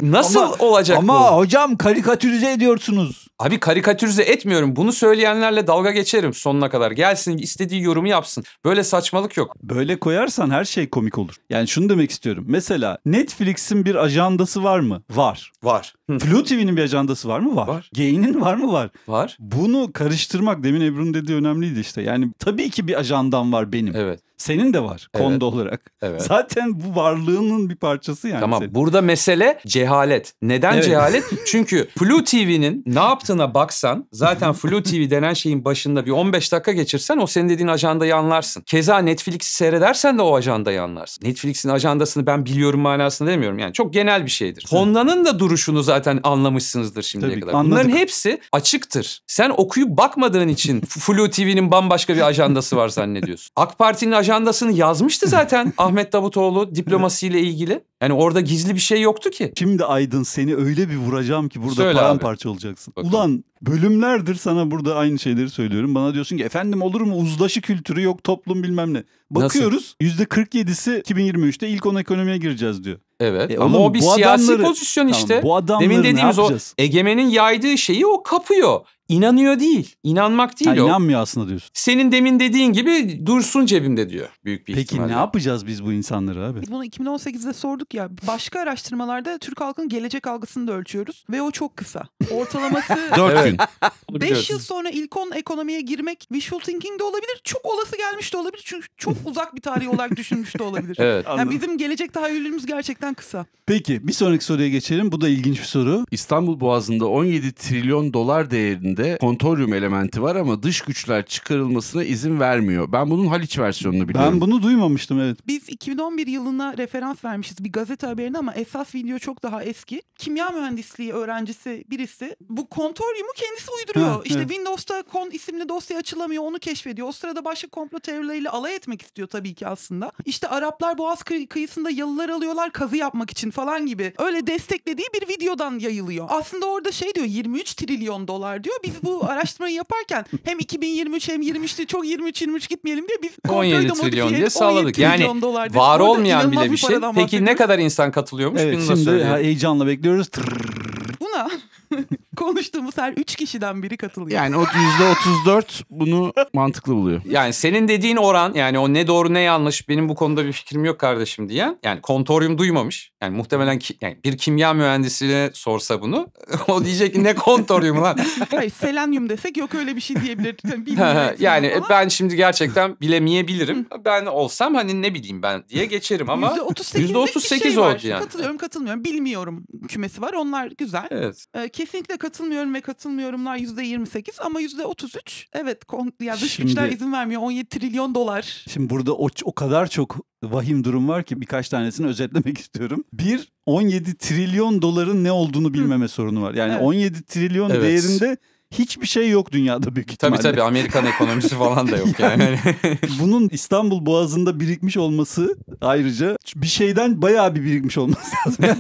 Nasıl ama, olacak ama bu? Ama hocam karikatürize ediyorsunuz. Abi karikatürize etmiyorum. Bunu söyleyenlerle dalga geçer isterim sonuna kadar. Gelsin istediği yorumu yapsın. Böyle saçmalık yok. Böyle koyarsan her şey komik olur. Yani şunu demek istiyorum. Mesela Netflix'in bir ajandası var mı? Var. Var. Flu TV'nin bir ajandası var mı? Var. var. Gain'in var mı? Var. Var. Bunu karıştırmak demin Ebru'nun dediği önemliydi işte. Yani tabii ki bir ajandam var benim. Evet. Senin de var evet. konda olarak. Evet. Zaten bu varlığının bir parçası yani. Tamam senin. burada mesele cehalet. Neden evet. cehalet? Çünkü Flu TV'nin ne yaptığına baksan zaten Flu TV denen şeyin başında bir 15 dakika geçirsen o senin dediğin ajandayı anlarsın. Keza Netflix'i seyredersen de o ajandayı anlarsın. Netflix'in ajandasını ben biliyorum manasında demiyorum yani. Çok genel bir şeydir. Konda'nın da duruşunu zaten anlamışsınızdır şimdiye Tabii, kadar. Anladık. Bunların hepsi açıktır. Sen okuyup bakmadığın için Flu TV'nin bambaşka bir ajandası var zannediyorsun. AK Parti'nin ajandası ajandasını yazmıştı zaten Ahmet Davutoğlu diplomasiyle ilgili. Yani orada gizli bir şey yoktu ki. Şimdi Aydın seni öyle bir vuracağım ki burada Söyle paramparça abi. olacaksın. Bakalım. Ulan bölümlerdir sana burada aynı şeyleri söylüyorum. Bana diyorsun ki efendim olur mu uzlaşı kültürü yok toplum bilmem ne. Bakıyoruz Nasıl? %47'si 2023'te ilk 10 ekonomiye gireceğiz diyor. Evet. E ama oğlum, o bir siyasi adamları, pozisyon işte. Tamam, bu adamları Demin dediğimiz o egemenin yaydığı şeyi o kapıyor inanıyor değil. İnanmak değil ha, o. İnanmıyor aslında diyorsun. Senin demin dediğin gibi dursun cebimde diyor büyük bir Peki ihtimalle. ne yapacağız biz bu insanları abi? bunu 2018'de sorduk ya. Başka araştırmalarda Türk halkının gelecek algısını da ölçüyoruz ve o çok kısa. Ortalaması 4 gün. 5 yıl sonra ilk 10 ekonomiye girmek wishful thinking de olabilir. Çok olası gelmiş de olabilir. Çünkü çok uzak bir tarih olarak düşünmüş de olabilir. evet. Yani bizim gelecek tahayyülümüz gerçekten kısa. Peki bir sonraki soruya geçelim. Bu da ilginç bir soru. İstanbul Boğazı'nda 17 trilyon dolar değerinde de kontoryum elementi var ama dış güçler çıkarılmasına izin vermiyor. Ben bunun Haliç versiyonunu biliyorum. Ben bunu duymamıştım evet. Biz 2011 yılına referans vermişiz bir gazete haberine ama esas video çok daha eski. Kimya mühendisliği öğrencisi birisi bu kontoryumu kendisi uyduruyor. Ha, işte evet. Windows'ta kon isimli dosya açılamıyor onu keşfediyor. O sırada başka komplo teorileriyle alay etmek istiyor tabii ki aslında. İşte Araplar Boğaz kıyısında yalılar alıyorlar kazı yapmak için falan gibi. Öyle desteklediği bir videodan yayılıyor. Aslında orada şey diyor 23 trilyon dolar diyor biz bu araştırmayı yaparken hem 2023 hem 23'te çok 23 23 gitmeyelim diye biz 17 trilyon diye sağladık. Yani var olmayan bile bir şey. Peki ne kadar insan katılıyormuş? Evet, şimdi heyecanla bekliyoruz. Tırrr konuştuğumuz her üç kişiden biri katılıyor. Yani o yüzde %34 bunu mantıklı buluyor. Yani senin dediğin oran yani o ne doğru ne yanlış benim bu konuda bir fikrim yok kardeşim diyen yani kontoryum duymamış. Yani muhtemelen ki, yani bir kimya mühendisine sorsa bunu o diyecek ki ne kontoryum lan. Hayır selenyum desek yok öyle bir şey diyebilir. Yani, yani falan. ben şimdi gerçekten bilemeyebilirim. ben olsam hani ne bileyim ben diye geçerim ama yüzde %38 bir şey oldu var. yani. Katılıyorum katılmıyorum bilmiyorum kümesi var onlar güzel. Evet. Ee, kesinlikle katılıyorum katılmıyorum ve katılmıyorumlar yüzde %28 ama yüzde %33 evet kon, ya dış şimdi, güçler izin vermiyor 17 trilyon dolar. Şimdi burada o, o kadar çok vahim durum var ki birkaç tanesini özetlemek istiyorum. Bir 17 trilyon doların ne olduğunu bilmeme Hı. sorunu var. Yani evet. 17 trilyon evet. değerinde hiçbir şey yok dünyada büyük ihtimalle. Tabii tabii Amerikan ekonomisi falan da yok yani. yani. Bunun İstanbul Boğazı'nda birikmiş olması ayrıca bir şeyden bayağı bir birikmiş olması lazım.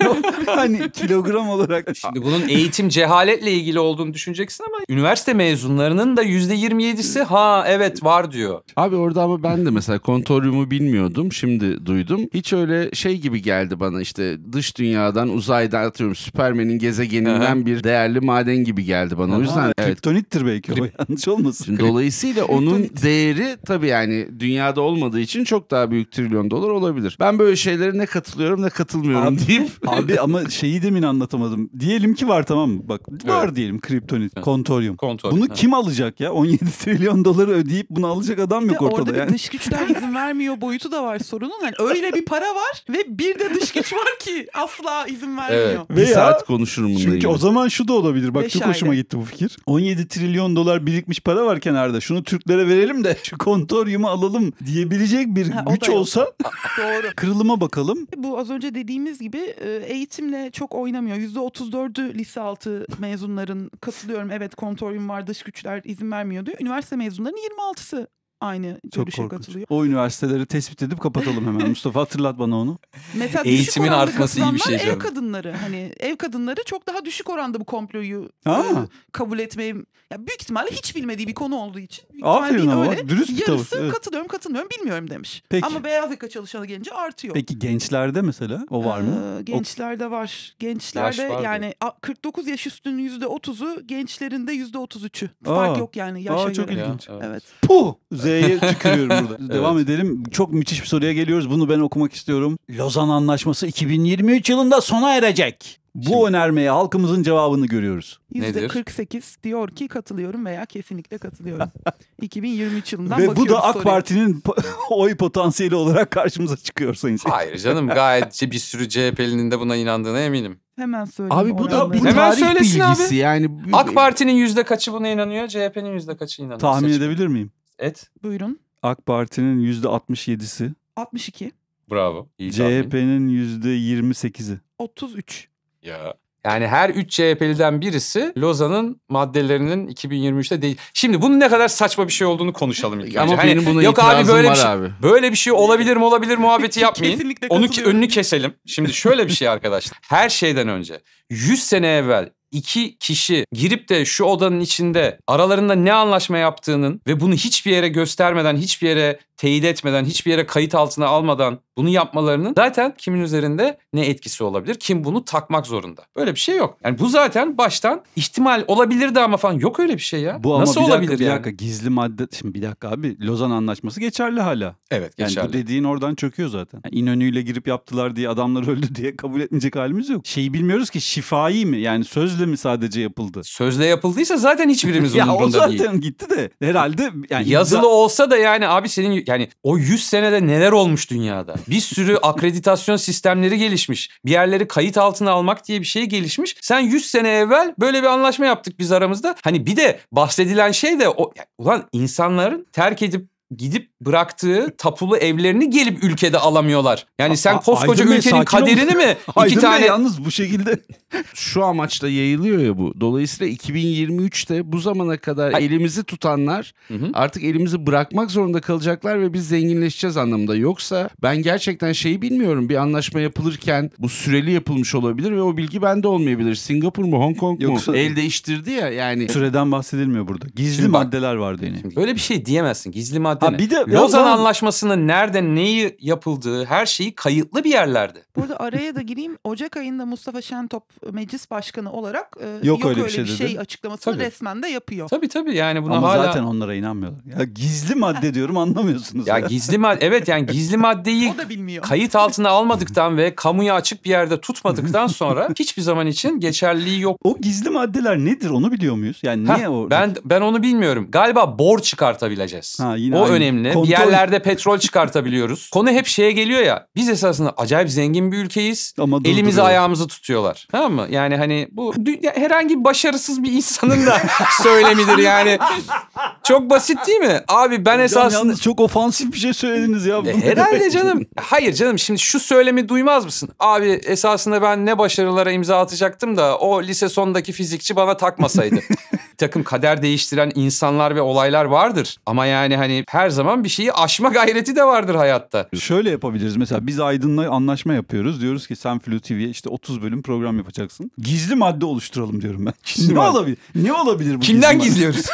Yani, yani kilogram olarak. Şimdi bunun eğitim cehaletle ilgili olduğunu düşüneceksin ama üniversite mezunlarının da %27'si ha evet var diyor. Abi orada ama ben de mesela kontoryumu bilmiyordum şimdi duydum. Hiç öyle şey gibi geldi bana işte dış dünyadan uzaydan atıyorum Süpermen'in gezegeninden bir değerli maden gibi geldi bana. O yüzden Evet. Kriptonittir belki Krip... o yanlış olmasın. Şimdi dolayısıyla onun değeri tabii yani dünyada olmadığı için çok daha büyük trilyon dolar olabilir. Ben böyle şeylere ne katılıyorum ne katılmıyorum abi, deyip. abi ama şeyi demin anlatamadım. Diyelim ki var tamam mı? Bak evet. var diyelim kriptonit, kontoryum. kontoryum. Bunu ha. kim alacak ya? 17 trilyon doları ödeyip bunu alacak adam yok ortada orada yani. Orada dış güçler izin vermiyor boyutu da var sorunun. Yani öyle bir para var ve bir de dış güç var ki asla izin vermiyor. Evet. bir ya, saat konuşurum bunda. Çünkü gibi. o zaman şu da olabilir. Bak Beş çok hoşuma gitti bu fikir. 17 trilyon dolar birikmiş para var kenarda. Şunu Türklere verelim de şu kontoryumu alalım diyebilecek bir ha, güç olsa Doğru. kırılıma bakalım. Bu az önce dediğimiz gibi e, eğitimle çok oynamıyor. %34'ü lise altı mezunların katılıyorum. Evet kontoryum var dış güçler izin vermiyordu. Üniversite mezunlarının 26'sı aynı Çok görüşe korkunç. katılıyor. O üniversiteleri tespit edip kapatalım hemen. Mustafa hatırlat bana onu. Mesela Eğitimin artması iyi bir şey. Ev canım. kadınları hani ev kadınları çok daha düşük oranda bu komployu Aa. E, kabul etmeyi ya büyük ihtimalle hiç bilmediği bir konu olduğu için büyük Aferin ama öyle, dürüst bir tavır. Yarısı katılıyorum katılmıyorum bilmiyorum demiş. Peki. Ama beyaz yaka çalışanı gelince artıyor. Peki gençlerde mesela o var mı? Ee, gençlerde o... var. Gençlerde var yani mı? 49 yaş üstünün yüzde %30'u gençlerinde de %33'ü. Fark yok yani yaşa Aa, çok göre. ilginç. evet. Puh! Z D'ye tükürüyorum burada. Evet. Devam edelim. Çok müthiş bir soruya geliyoruz. Bunu ben okumak istiyorum. Lozan Anlaşması 2023 yılında sona erecek. Bu Şimdi... önermeye halkımızın cevabını görüyoruz. Nedir? %48 diyor ki katılıyorum veya kesinlikle katılıyorum. 2023 yılından Ve bu da AK soruya. Parti'nin oy potansiyeli olarak karşımıza çıkıyor sayın Hayır canım gayet bir sürü CHP'linin de buna inandığına eminim. Hemen söyleyeyim. Abi bu da bir Hemen tarih bilgisi abi. yani. AK Parti'nin yüzde kaçı buna inanıyor, CHP'nin yüzde kaçı inanıyor. Tahmin seçim. edebilir miyim? Et. Buyurun. AK Parti'nin %67'si. 62. Bravo. İyi CHP'nin %28'i. 33. Ya. Yani her 3 CHP'liden birisi Lozan'ın maddelerinin 2023'te değil. Şimdi bunun ne kadar saçma bir şey olduğunu konuşalım ilk önce. Ama hani, benim buna yok abi böyle bir şey, abi. böyle bir şey olabilir mi olabilir muhabbeti yapmayın. Kesinlikle Onu önünü keselim. Şimdi şöyle bir şey arkadaşlar. Her şeyden önce 100 sene evvel iki kişi girip de şu odanın içinde aralarında ne anlaşma yaptığının ve bunu hiçbir yere göstermeden, hiçbir yere teyit etmeden, hiçbir yere kayıt altına almadan bunu yapmalarının zaten kimin üzerinde ne etkisi olabilir? Kim bunu takmak zorunda? Böyle bir şey yok. Yani bu zaten baştan ihtimal olabilirdi ama falan yok öyle bir şey ya. Bu Nasıl ama bir olabilir dakika, yani? Bir dakika gizli madde şimdi bir dakika abi Lozan anlaşması geçerli hala. Evet geçerli. Yani bu dediğin oradan çöküyor zaten. Yani İnönü'yle girip yaptılar diye adamlar öldü diye kabul etmeyecek halimiz yok. Şeyi bilmiyoruz ki şifai mi? Yani sözle mi sadece yapıldı? Sözle yapıldıysa zaten hiçbirimiz umurunda değil. ya o zaten değil. gitti de herhalde yani yazılı imza... olsa da yani abi senin yani o 100 senede neler olmuş dünyada? Bir sürü akreditasyon sistemleri gelişmiş. Bir yerleri kayıt altına almak diye bir şey gelişmiş. Sen 100 sene evvel böyle bir anlaşma yaptık biz aramızda. Hani bir de bahsedilen şey de o yani, ulan insanların terk edip gidip bıraktığı tapulu evlerini gelip ülkede alamıyorlar. Yani sen koskoca Aydın ülkenin Bey, kaderini mi iki Aydın tane Bey yalnız bu şekilde şu amaçla yayılıyor ya bu. Dolayısıyla 2023'te bu zamana kadar Ay. elimizi tutanlar hı hı. artık elimizi bırakmak zorunda kalacaklar ve biz zenginleşeceğiz anlamında. Yoksa ben gerçekten şeyi bilmiyorum. Bir anlaşma yapılırken bu süreli yapılmış olabilir ve o bilgi bende olmayabilir. Singapur mu Hong Kong mu Yoksa... el değiştirdi ya yani. Süreden bahsedilmiyor burada. Gizli Şimdi maddeler bak, vardı yine. Böyle bir şey diyemezsin. Gizli madde ha, Bir de Lozan Anlaşması'nın nerede neyi yapıldığı her şeyi kayıtlı bir yerlerde. Burada araya da gireyim. Ocak ayında Mustafa Şentop e, meclis başkanı olarak e, yok, yok öyle, öyle bir şey, bir şey açıklamasını tabii. resmen de yapıyor. Tabii tabii yani buna Ama hala... zaten onlara inanmıyorlar. Ya gizli madde diyorum anlamıyorsunuz. Ya, ya. gizli madde evet yani gizli maddeyi kayıt altına almadıktan ve kamuya açık bir yerde tutmadıktan sonra hiçbir zaman için geçerliliği yok. O gizli maddeler nedir onu biliyor muyuz? Yani niye Heh, o? Ben ben onu bilmiyorum. Galiba bor çıkartabileceğiz. Ha, yine o aynı. önemli bir yerlerde petrol çıkartabiliyoruz. Konu hep şeye geliyor ya. Biz esasında acayip zengin bir ülkeyiz. Ama Elimizi ayağımızı tutuyorlar. Tamam mı? Yani hani bu herhangi başarısız bir insanın da söylemidir yani. Çok basit değil mi? Abi ben Hocam esasında... çok ofansif bir şey söylediniz ya. E, herhalde canım. Hayır canım şimdi şu söylemi duymaz mısın? Abi esasında ben ne başarılara imza atacaktım da o lise sondaki fizikçi bana takmasaydı. takım kader değiştiren insanlar ve olaylar vardır. Ama yani hani her zaman bir şeyi aşma gayreti de vardır hayatta. Şöyle yapabiliriz mesela biz Aydın'la anlaşma yapıyoruz. Diyoruz ki sen Flu TV'ye işte 30 bölüm program yapacaksın. Gizli madde oluşturalım diyorum ben. Gizli ne madde. olabilir? Ne olabilir bu? Kimden gizliyoruz?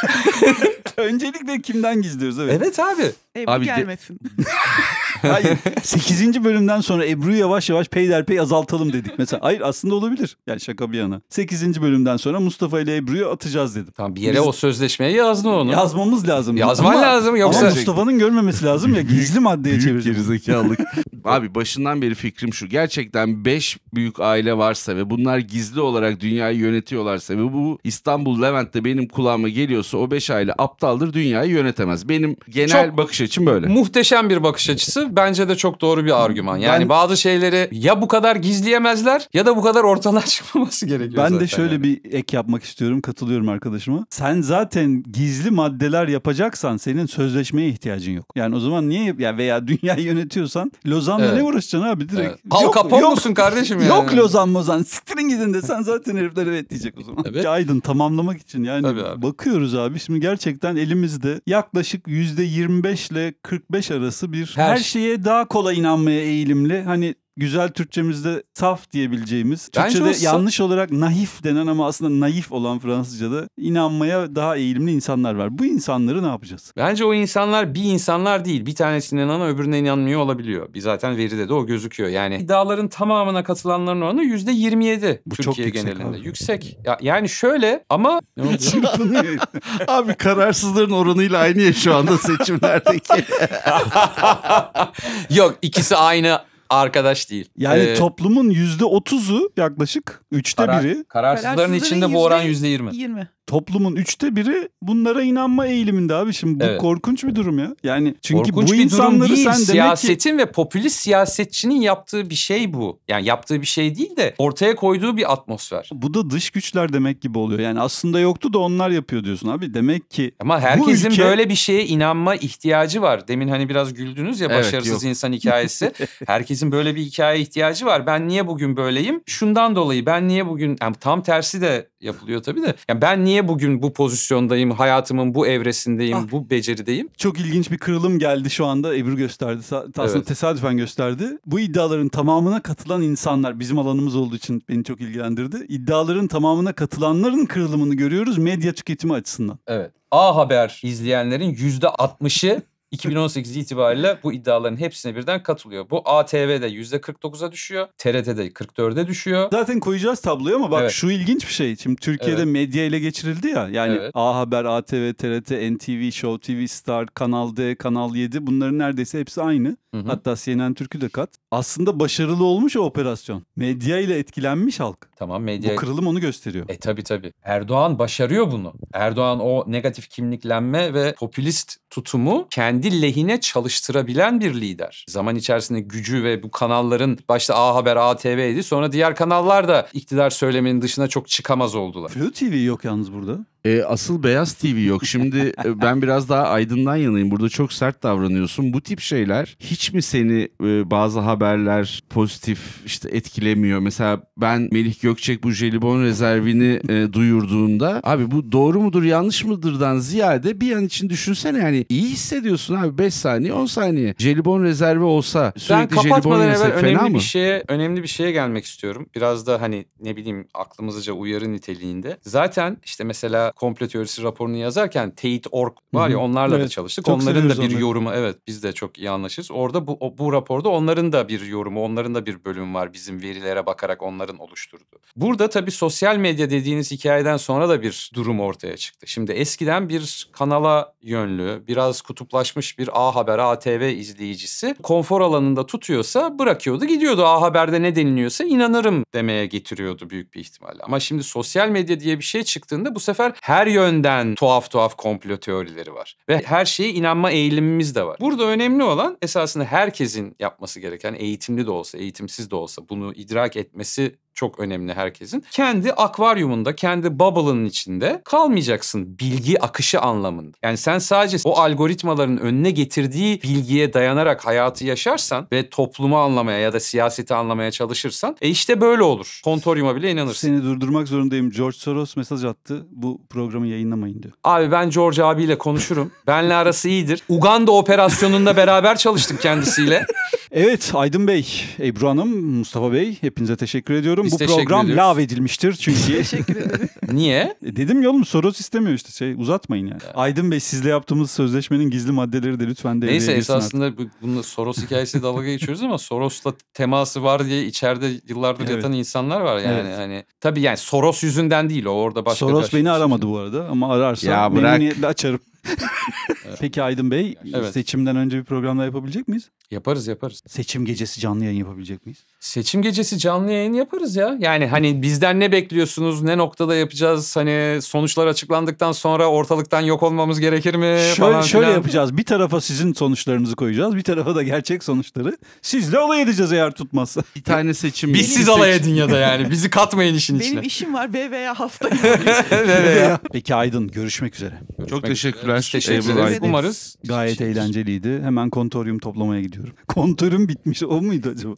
Öncelikle kimden gizliyoruz evet. Evet abi. Ev abi gelmesin. De... Hayır 8. bölümden sonra Ebru'yu yavaş yavaş peyderpey azaltalım dedik. Mesela hayır aslında olabilir. Yani şaka bir yana. 8. bölümden sonra Mustafa ile Ebru'yu atacağız dedim. Tamam bir yere Biz... o sözleşmeye yazdın onu. Yazmamız lazım. Yazman ama, lazım yoksa. Ama Mustafa'nın görmemesi lazım ya gizli maddeye çevireceğiz. Büyük gerizekalılık. Abi başından beri fikrim şu. Gerçekten 5 büyük aile varsa ve bunlar gizli olarak dünyayı yönetiyorlarsa ve bu İstanbul Levent'te benim kulağıma geliyorsa o 5 aile aptaldır dünyayı yönetemez. Benim genel Çok bakış açım böyle. Muhteşem bir bakış açısı bence de çok doğru bir argüman. Yani ben, bazı şeyleri ya bu kadar gizleyemezler ya da bu kadar ortalığa çıkmaması gerekiyor. Ben zaten de şöyle yani. bir ek yapmak istiyorum. Katılıyorum arkadaşıma. Sen zaten gizli maddeler yapacaksan senin sözleşmeye ihtiyacın yok. Yani o zaman niye ya veya dünyayı yönetiyorsan Lozan'la evet. ne uğraşacaksın abi direkt? Evet. Pal kapon musun kardeşim yani? Yok Lozan Mozan siktirin gidin de sen zaten herifler evet diyecek o zaman. Evet. Aydın tamamlamak için yani abi. bakıyoruz abi şimdi gerçekten elimizde yaklaşık %25 ile 45 arası bir her, her şey, şey şeye daha kolay inanmaya eğilimli. Hani güzel Türkçemizde saf diyebileceğimiz, Türkçede olsa... yanlış olarak naif denen ama aslında naif olan Fransızca'da inanmaya daha eğilimli insanlar var. Bu insanları ne yapacağız? Bence o insanlar bir insanlar değil. Bir tanesine inana öbürüne inanmıyor olabiliyor. Bir zaten veride de o gözüküyor. Yani iddiaların tamamına katılanların oranı yüzde 27 Bu Türkiye çok yüksek genelinde. Abi. Yüksek. Ya, yani şöyle ama... abi kararsızların oranıyla aynı ya şu anda seçimlerdeki. Yok ikisi aynı arkadaş değil. Yani ee, toplumun otuzu yaklaşık üçte karar, biri. Kararsızların, kararsızların içinde bu oran yüzde yirmi toplumun üçte biri bunlara inanma eğiliminde abi. Şimdi bu evet. korkunç bir durum ya. Yani çünkü korkunç bu bir insanları durum değil. sen siyasetin demek ki... ve popülist siyasetçinin yaptığı bir şey bu. Yani yaptığı bir şey değil de ortaya koyduğu bir atmosfer. Bu da dış güçler demek gibi oluyor. Yani aslında yoktu da onlar yapıyor diyorsun abi. Demek ki Ama herkesin ülke... böyle bir şeye inanma ihtiyacı var. Demin hani biraz güldünüz ya başarısız yok. insan hikayesi. herkesin böyle bir hikaye ihtiyacı var. Ben niye bugün böyleyim? Şundan dolayı ben niye bugün yani tam tersi de yapılıyor tabii de. Yani ben niye bugün bu pozisyondayım, hayatımın bu evresindeyim, ah, bu becerideyim? Çok ilginç bir kırılım geldi şu anda. Ebru gösterdi. Aslında evet. tesadüfen gösterdi. Bu iddiaların tamamına katılan insanlar bizim alanımız olduğu için beni çok ilgilendirdi. İddiaların tamamına katılanların kırılımını görüyoruz medya tüketimi açısından. Evet. A Haber izleyenlerin yüzde %60'ı 2018 itibariyle bu iddiaların hepsine birden katılıyor. Bu ATV'de %49'a düşüyor. TRT'de 44'e düşüyor. Zaten koyacağız tabloyu ama bak Evet. şu ilginç bir şey. Şimdi Türkiye'de Evet. medya ile geçirildi ya. Yani Evet. A Haber, ATV, TRT, NTV, Show TV, Star, Kanal D, Kanal 7 bunların neredeyse hepsi aynı. Hı hı. Hatta CNN Türk'ü de kat. Aslında başarılı olmuş o operasyon. Medya ile etkilenmiş halk. Tamam medya Bu kırılım onu gösteriyor. E tabi tabi. Erdoğan başarıyor bunu. Erdoğan o negatif kimliklenme ve popülist tutumu kendi kendi lehine çalıştırabilen bir lider. Zaman içerisinde gücü ve bu kanalların başta A Haber, ATV'ydi sonra diğer kanallar da iktidar söyleminin dışına çok çıkamaz oldular. Flu TV yok yalnız burada. E, asıl Beyaz TV yok. Şimdi e, ben biraz daha aydından yanayım. Burada çok sert davranıyorsun. Bu tip şeyler hiç mi seni e, bazı haberler pozitif işte etkilemiyor? Mesela ben Melih Gökçek bu jelibon rezervini e, duyurduğunda abi bu doğru mudur yanlış mıdırdan ziyade bir an için düşünsene yani iyi hissediyorsun abi 5 saniye 10 saniye. Jelibon rezervi olsa sürekli ben jelibon yese fena önemli mı? Bir şeye, önemli bir şeye gelmek istiyorum. Biraz da hani ne bileyim aklımızca uyarı niteliğinde. Zaten işte mesela Ankara'da teorisi raporunu yazarken Tate Ork var ya onlarla evet, da çalıştık. Onların da bir onları. yorumu evet biz de çok iyi anlaşırız. Orada bu, bu raporda onların da bir yorumu, onların da bir bölüm var bizim verilere bakarak onların oluşturdu. Burada tabii sosyal medya dediğiniz hikayeden sonra da bir durum ortaya çıktı. Şimdi eskiden bir kanala yönlü, biraz kutuplaşmış bir A Haber, ATV izleyicisi konfor alanında tutuyorsa bırakıyordu gidiyordu. A Haber'de ne deniliyorsa inanırım demeye getiriyordu büyük bir ihtimalle. Ama şimdi sosyal medya diye bir şey çıktığında bu sefer her yönden tuhaf tuhaf komplo teorileri var. Ve her şeye inanma eğilimimiz de var. Burada önemli olan esasında herkesin yapması gereken eğitimli de olsa, eğitimsiz de olsa bunu idrak etmesi çok önemli herkesin. Kendi akvaryumunda, kendi bubble'ın içinde kalmayacaksın bilgi akışı anlamında. Yani sen sadece o algoritmaların önüne getirdiği bilgiye dayanarak hayatı yaşarsan ve toplumu anlamaya ya da siyaseti anlamaya çalışırsan e işte böyle olur. Kontoryuma bile inanırsın. Seni durdurmak zorundayım. George Soros mesaj attı. Bu programı yayınlamayın diyor. Abi ben George abiyle konuşurum. Benle arası iyidir. Uganda operasyonunda beraber çalıştık kendisiyle. Evet Aydın Bey, Ebru Hanım, Mustafa Bey hepinize teşekkür ediyorum. Biz Bu teşekkür program ediyoruz. lav edilmiştir çünkü. teşekkür ederim. Niye? E, dedim yolum oğlum soru istemiyor işte şey uzatmayın yani. yani. Ee. Aydın Bey sizle yaptığımız sözleşmenin gizli maddeleri de lütfen de. Neyse esasında artık. bununla Soros hikayesi dalga geçiyoruz ama Soros'la teması var diye içeride yıllardır evet. yatan insanlar var yani. Evet. hani Tabii yani Soros yüzünden değil o orada başka Soros beni şey aramadı bu arada ama ararsa ya bırak. açarım. Peki Aydın Bey Evet. seçimden önce bir programda yapabilecek miyiz? Yaparız yaparız. Seçim gecesi canlı yayın yapabilecek miyiz? Seçim gecesi canlı yayın yaparız ya. Yani hani bizden ne bekliyorsunuz? Ne noktada yapacağız? Hani sonuçlar açıklandıktan sonra ortalıktan yok olmamız gerekir mi? şöyle falan şöyle filan. yapacağız. Bir tarafa sizin sonuçlarınızı koyacağız. Bir tarafa da gerçek sonuçları. Sizle alay edeceğiz eğer tutmazsa. Bir tane seçim. Biz siz alay edin ya da yani. Bizi katmayın işin içine. Benim işim var BV'ye haftaya. Evet, Peki Aydın görüşmek üzere. Çok teşekkür. Rush, Teşekkür Evil Eye. Umarız. Gayet eğlenceliydi. Hemen kontoryum toplamaya gidiyorum. Kontoryum bitmiş o muydu acaba?